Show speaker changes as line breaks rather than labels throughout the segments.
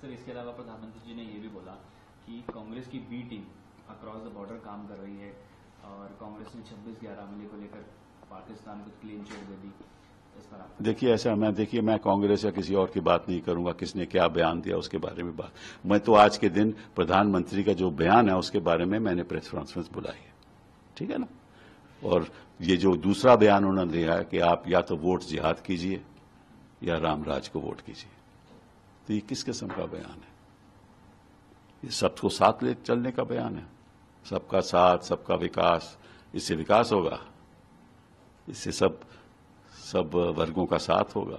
sir इसके अलावा प्रधानमंत्री जी ने ये भी बोला कि कांग्रेस की B team across the border काम कर रही है और कांग्रेस ने छब्बीस ग्यारह हमले को लेकर पाकिस्तान को क्लीन चिट दे दी देखिए ऐसा मैं देखिए मैं कांग्रेस या किसी और की बात नहीं करूंगा किसने क्या बयान दिया उसके बारे में बात मैं तो आज के दिन प्रधानमंत्री का जो बयान है उसके बारे में मैंने प्रेस कॉन्फ्रेंस बुलाई है ठीक है ना और ये जो दूसरा बयान उन्होंने दिया है कि आप या तो वोट जिहाद कीजिए या रामराज को वोट कीजिए तो ये किस किस्म का बयान है ये सबको साथ ले चलने का बयान है सबका साथ सबका विकास इससे विकास होगा इससे सब सब वर्गों का साथ होगा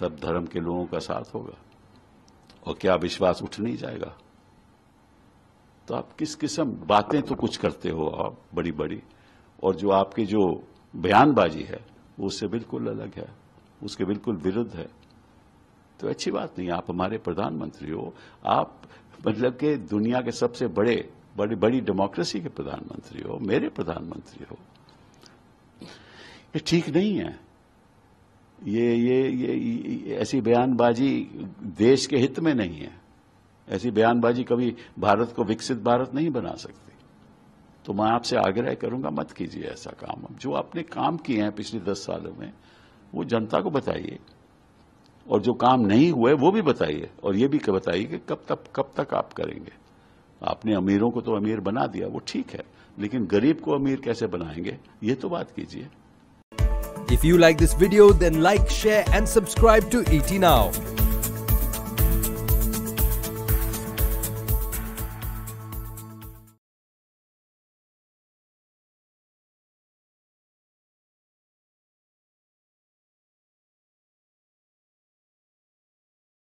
सब धर्म के लोगों का साथ होगा और क्या विश्वास उठ नहीं जाएगा तो आप किस किस्म बातें तो कुछ करते हो आप बड़ी बड़ी और जो आपकी जो बयानबाजी है वो उससे बिल्कुल अलग है उसके बिल्कुल विरुद्ध है तो अच्छी बात नहीं आप हमारे प्रधानमंत्री हो आप मतलब के दुनिया के सबसे बड़े बड़ी बड़ी डेमोक्रेसी के प्रधानमंत्री हो मेरे प्रधानमंत्री हो ये ठीक नहीं है ये ये ये, ये ऐसी बयानबाजी देश के हित में नहीं है ऐसी बयानबाजी कभी भारत को विकसित भारत नहीं बना सकती तो मैं आपसे आग्रह करूंगा मत कीजिए ऐसा काम जो आपने काम किए हैं पिछले दस सालों में वो जनता को बताइए और जो काम नहीं हुए वो भी बताइए और ये भी बताइए कि कब तक कब तक आप करेंगे आपने अमीरों को तो अमीर बना दिया वो ठीक है लेकिन गरीब को अमीर कैसे बनाएंगे ये तो बात कीजिए if you like this video then like share and subscribe to ET now